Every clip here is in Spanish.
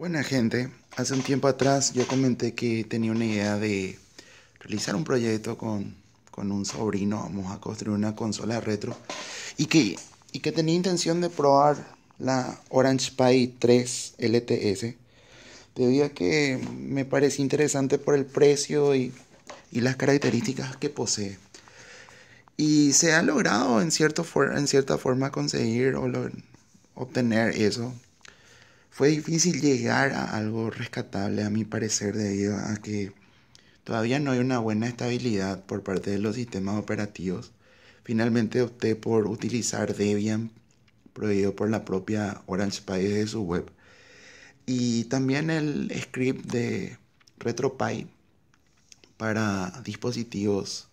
Buena gente, hace un tiempo atrás yo comenté que tenía una idea de realizar un proyecto con, un sobrino, vamos a construir una consola retro y que, y que tenía intención de probar la Orange Pi 3 LTS debido a que me parecía interesante por el precio y, las características que posee. Y se ha logrado en, cierto en cierta forma conseguir o obtener eso fue difícil llegar a algo rescatable, a mi parecer, debido a que todavía no hay una buena estabilidad por parte de los sistemas operativos. Finalmente opté por utilizar Debian, prohibido por la propia Orange Pie de su web. Y también el script de RetroPie para dispositivos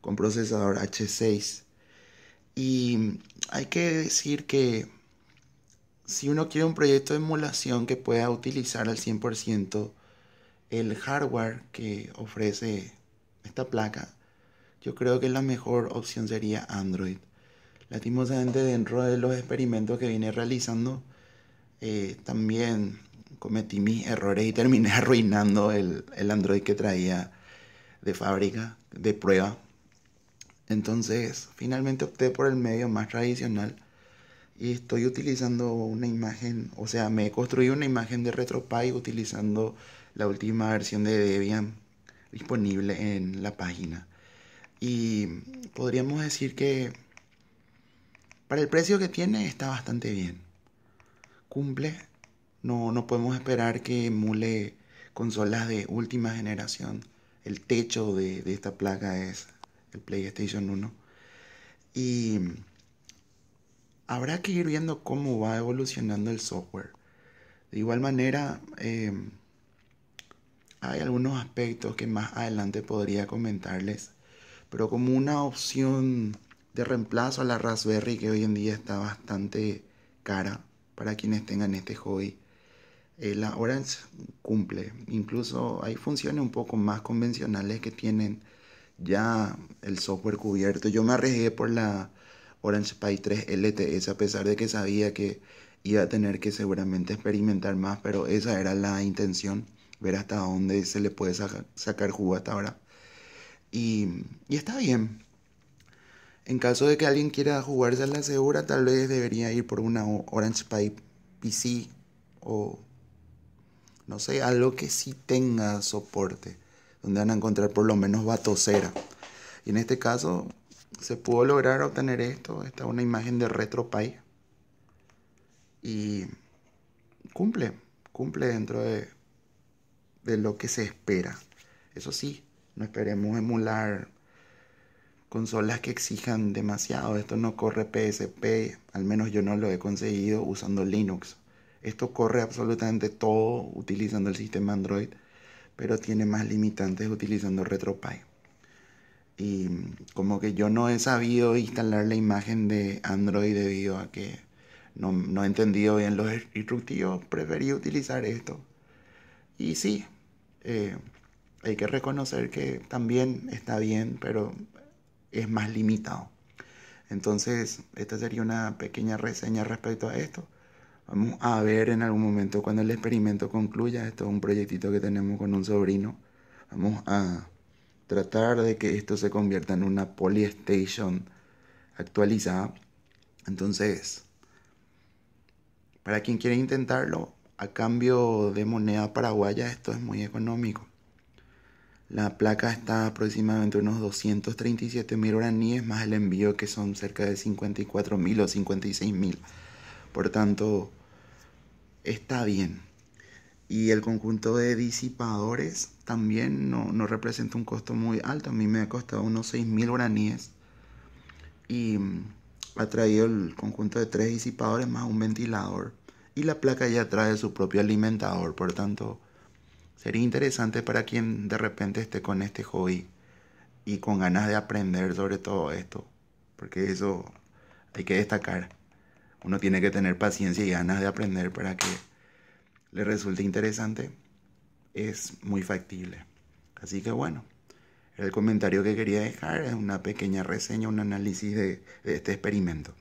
con procesador H6. Y hay que decir que si uno quiere un proyecto de emulación que pueda utilizar al 100% el hardware que ofrece esta placa, yo creo que la mejor opción sería Android. Latimosamente dentro de los experimentos que vine realizando, eh, también cometí mis errores y terminé arruinando el, el Android que traía de fábrica, de prueba. Entonces, finalmente opté por el medio más tradicional y estoy utilizando una imagen, o sea, me he construido una imagen de RetroPie utilizando la última versión de Debian disponible en la página. Y podríamos decir que para el precio que tiene está bastante bien. Cumple, no, no podemos esperar que emule consolas de última generación. El techo de, de esta placa es el PlayStation 1. Y habrá que ir viendo cómo va evolucionando el software. De igual manera, em, hay algunos aspectos que más adelante podría comentarles, pero como una opción de reemplazo a la Raspberry que hoy en día está bastante cara para quienes tengan este hobby. Eh, la Orange cumple, incluso hay funciones un poco más convencionales que tienen ya el software cubierto. Yo me arriesgué por la Orange Pipe 3 LTS, a pesar de que sabía que iba a tener que seguramente experimentar más, pero esa era la intención, ver hasta dónde se le puede sacar jugo hasta ahora. Y, está bien. En caso de que alguien quiera jugarse a la segura, tal vez debería ir por una Orange Pipe PC o no sé, algo que sí tenga soporte, donde van a encontrar por lo menos batocera. Y en este caso, se pudo lograr obtener esto. Esta es una imagen de RetroPie. Y cumple, cumple dentro de, de lo que se espera. Eso sí, no esperemos emular consolas que exijan demasiado. Esto no corre PSP, al menos yo no lo he conseguido usando Linux. Esto corre absolutamente todo utilizando el sistema Android, pero tiene más limitantes utilizando RetroPie. Y como que yo no he sabido instalar la imagen de Android debido a que no, no he entendido bien los instructivos, preferí utilizar esto. Y sí, eh, hay que reconocer que también está bien, pero es más limitado. Entonces, esta sería una pequeña reseña respecto a esto. Vamos a ver en algún momento cuando el experimento concluya. Esto es un proyectito que tenemos con un sobrino. Vamos a tratar de que esto se convierta en una polystation actualizada. Entonces, para quien quiere intentarlo, a cambio de moneda paraguaya esto es muy económico. La placa está aproximadamente unos 237 mil oraníes más el envío que son cerca de 54 mil o 56 mil. Por tanto, está bien. Y el conjunto de disipadores también no, representa un costo muy alto. A mí me ha costado unos 6.000 guaraníes. Y mm, ha traído el conjunto de tres disipadores más un ventilador. Y la placa ya trae su propio alimentador. Por tanto, sería interesante para quien de repente esté con este hobby y con ganas de aprender sobre todo esto. Porque eso hay que destacar. Uno tiene que tener paciencia y ganas de aprender para que le resulte interesante, es muy factible. Así que bueno, el comentario que quería dejar es una pequeña reseña, un análisis de, de este experimento.